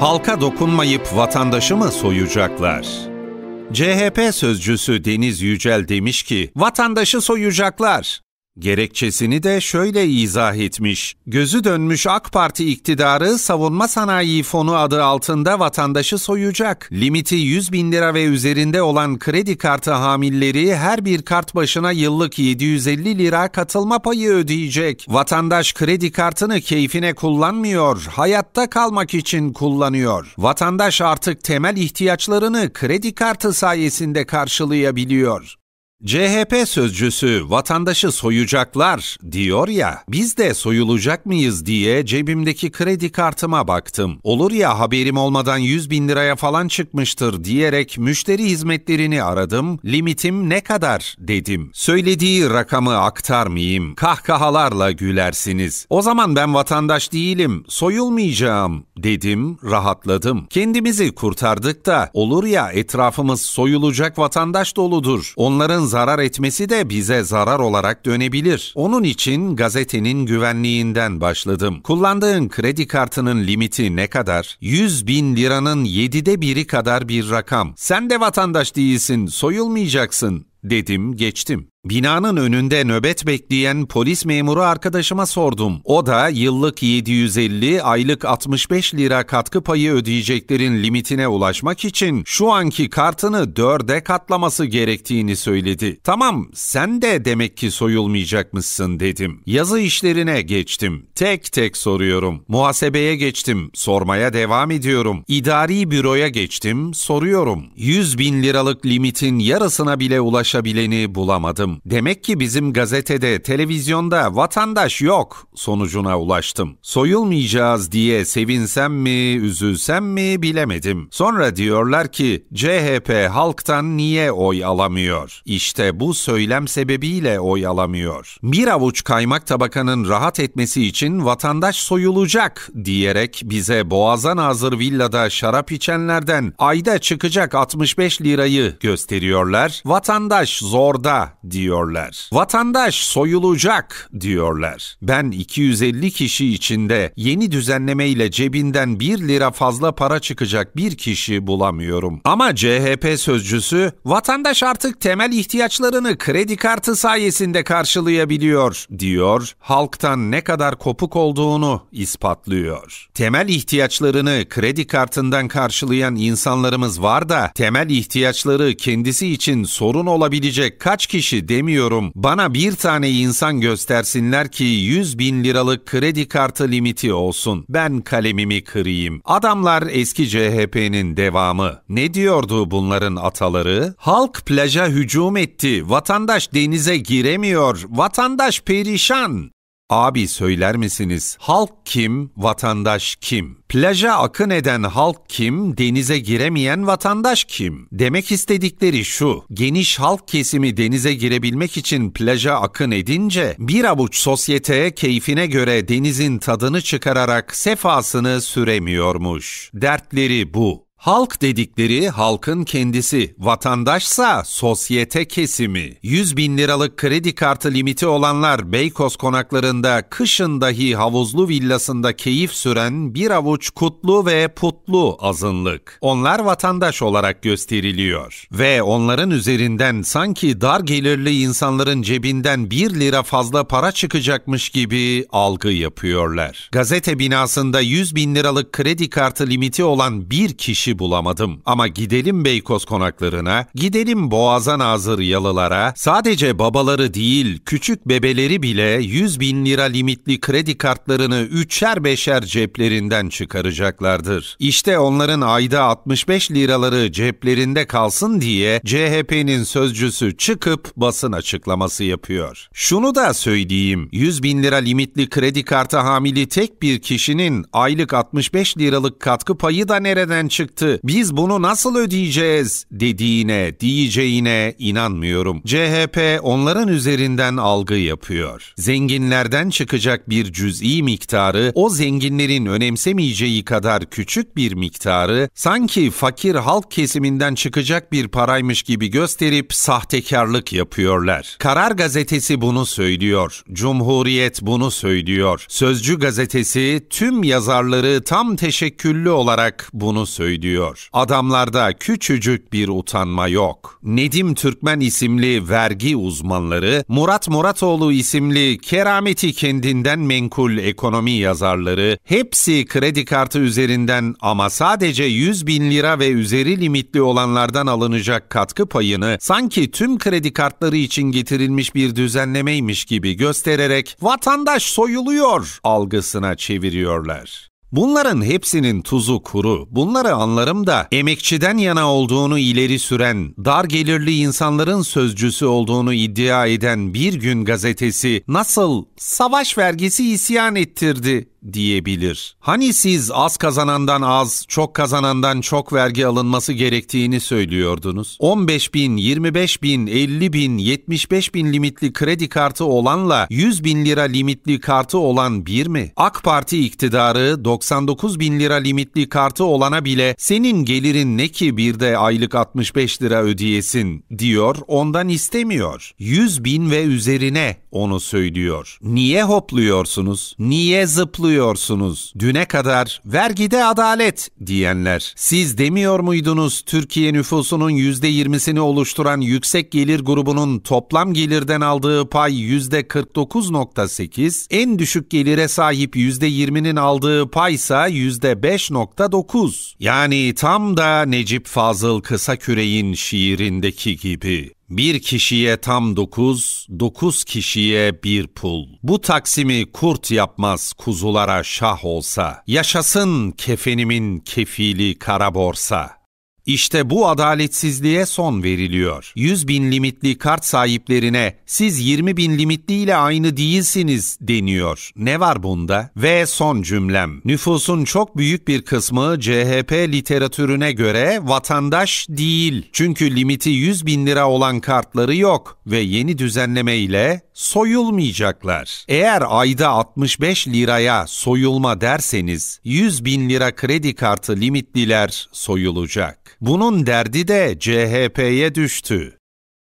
halka dokunmayıp vatandaşı mı soyacaklar? CHP sözcüsü Deniz Yücel demiş ki, vatandaşı soyacaklar. Gerekçesini de şöyle izah etmiş. Gözü dönmüş AK Parti iktidarı savunma sanayi fonu adı altında vatandaşı soyacak. Limiti 100 bin lira ve üzerinde olan kredi kartı hamilleri her bir kart başına yıllık 750 lira katılma payı ödeyecek. Vatandaş kredi kartını keyfine kullanmıyor, hayatta kalmak için kullanıyor. Vatandaş artık temel ihtiyaçlarını kredi kartı sayesinde karşılayabiliyor. CHP sözcüsü vatandaşı soyacaklar diyor ya, biz de soyulacak mıyız diye cebimdeki kredi kartıma baktım. Olur ya haberim olmadan 100 bin liraya falan çıkmıştır diyerek müşteri hizmetlerini aradım, limitim ne kadar dedim. Söylediği rakamı aktarmayayım, kahkahalarla gülersiniz. O zaman ben vatandaş değilim, soyulmayacağım dedim, rahatladım. Kendimizi kurtardık da olur ya etrafımız soyulacak vatandaş doludur. Onların zarar etmesi de bize zarar olarak dönebilir. Onun için gazetenin güvenliğinden başladım. Kullandığın kredi kartının limiti ne kadar? 100 bin liranın 7'de biri kadar bir rakam. Sen de vatandaş değilsin, soyulmayacaksın dedim geçtim. Binanın önünde nöbet bekleyen polis memuru arkadaşıma sordum. O da yıllık 750, aylık 65 lira katkı payı ödeyeceklerin limitine ulaşmak için şu anki kartını dörde katlaması gerektiğini söyledi. Tamam sen de demek ki soyulmayacakmışsın dedim. Yazı işlerine geçtim. Tek tek soruyorum. Muhasebeye geçtim. Sormaya devam ediyorum. İdari büroya geçtim. Soruyorum. 100 bin liralık limitin yarısına bile ulaşabileni bulamadım ulaştım. Demek ki bizim gazetede, televizyonda vatandaş yok sonucuna ulaştım. Soyulmayacağız diye sevinsem mi, üzülsem mi bilemedim. Sonra diyorlar ki CHP halktan niye oy alamıyor? İşte bu söylem sebebiyle oy alamıyor. Bir avuç kaymak tabakanın rahat etmesi için vatandaş soyulacak diyerek bize Boğazan Hazır Villa'da şarap içenlerden ayda çıkacak 65 lirayı gösteriyorlar. Vatandaş zorda diye diyorlar. Vatandaş soyulacak diyorlar. Ben 250 kişi içinde yeni düzenlemeyle cebinden 1 lira fazla para çıkacak bir kişi bulamıyorum. Ama CHP sözcüsü vatandaş artık temel ihtiyaçlarını kredi kartı sayesinde karşılayabiliyor diyor. Halktan ne kadar kopuk olduğunu ispatlıyor. Temel ihtiyaçlarını kredi kartından karşılayan insanlarımız var da temel ihtiyaçları kendisi için sorun olabilecek kaç kişi demiyorum. Bana bir tane insan göstersinler ki 100 bin liralık kredi kartı limiti olsun. Ben kalemimi kırayım. Adamlar eski CHP'nin devamı. Ne diyordu bunların ataları? Halk plaja hücum etti. Vatandaş denize giremiyor. Vatandaş perişan. Abi söyler misiniz? Halk kim, vatandaş kim? Plaja akın eden halk kim, denize giremeyen vatandaş kim? Demek istedikleri şu, geniş halk kesimi denize girebilmek için plaja akın edince, bir avuç sosyeteye keyfine göre denizin tadını çıkararak sefasını süremiyormuş. Dertleri bu. Halk dedikleri halkın kendisi, vatandaşsa sosyete kesimi. 100 bin liralık kredi kartı limiti olanlar Beykoz konaklarında kışın dahi havuzlu villasında keyif süren bir avuç kutlu ve putlu azınlık. Onlar vatandaş olarak gösteriliyor. Ve onların üzerinden sanki dar gelirli insanların cebinden 1 lira fazla para çıkacakmış gibi algı yapıyorlar. Gazete binasında 100 bin liralık kredi kartı limiti olan bir kişi kişi bulamadım. Ama gidelim Beykoz konaklarına, gidelim Boğaza nazır yalılara, sadece babaları değil küçük bebeleri bile 100 bin lira limitli kredi kartlarını üçer beşer ceplerinden çıkaracaklardır. İşte onların ayda 65 liraları ceplerinde kalsın diye CHP'nin sözcüsü çıkıp basın açıklaması yapıyor. Şunu da söyleyeyim, 100 bin lira limitli kredi kartı hamili tek bir kişinin aylık 65 liralık katkı payı da nereden çıktı? arttı. Biz bunu nasıl ödeyeceğiz dediğine, diyeceğine inanmıyorum. CHP onların üzerinden algı yapıyor. Zenginlerden çıkacak bir cüz'i miktarı, o zenginlerin önemsemeyeceği kadar küçük bir miktarı sanki fakir halk kesiminden çıkacak bir paraymış gibi gösterip sahtekarlık yapıyorlar. Karar gazetesi bunu söylüyor. Cumhuriyet bunu söylüyor. Sözcü gazetesi tüm yazarları tam teşekküllü olarak bunu söylüyor ediyor. Adamlarda küçücük bir utanma yok. Nedim Türkmen isimli vergi uzmanları, Murat Muratoğlu isimli kerameti kendinden menkul ekonomi yazarları hepsi kredi kartı üzerinden ama sadece 100 bin lira ve üzeri limitli olanlardan alınacak katkı payını sanki tüm kredi kartları için getirilmiş bir düzenlemeymiş gibi göstererek vatandaş soyuluyor algısına çeviriyorlar. Bunların hepsinin tuzu kuru. Bunları anlarım da emekçiden yana olduğunu ileri süren, dar gelirli insanların sözcüsü olduğunu iddia eden bir gün gazetesi nasıl savaş vergisi isyan ettirdi diyebilir. Hani siz az kazanandan az, çok kazanandan çok vergi alınması gerektiğini söylüyordunuz. 15 bin, 25 bin, 50 bin, 75 bin limitli kredi kartı olanla 100 bin lira limitli kartı olan bir mi? AK Parti iktidarı 99 bin lira limitli kartı olana bile senin gelirin ne ki bir de aylık 65 lira ödeyesin diyor, ondan istemiyor. 100 bin ve üzerine onu söylüyor. Niye hopluyorsunuz? Niye zıplıyorsunuz? oluyorsunuz? Düne kadar vergide adalet diyenler. Siz demiyor muydunuz Türkiye nüfusunun %20'sini oluşturan yüksek gelir grubunun toplam gelirden aldığı pay %49.8, en düşük gelire sahip %20'nin aldığı pay paysa %5.9. Yani tam da Necip Fazıl Kısa Kısaküre'in şiirindeki gibi. Bir kişiye tam dokuz, dokuz kişiye bir pul. Bu taksimi kurt yapmaz kuzulara şah olsa. Yaşasın kefenimin kefili kara borsa.'' İşte bu adaletsizliğe son veriliyor. 100 bin limitli kart sahiplerine siz 20 bin limitli ile aynı değilsiniz deniyor. Ne var bunda? Ve son cümlem. Nüfusun çok büyük bir kısmı CHP literatürüne göre vatandaş değil. Çünkü limiti 100 bin lira olan kartları yok ve yeni düzenleme ile soyulmayacaklar. Eğer ayda 65 liraya soyulma derseniz 100 bin lira kredi kartı limitliler soyulacak. Bunun derdi de CHP'ye düştü.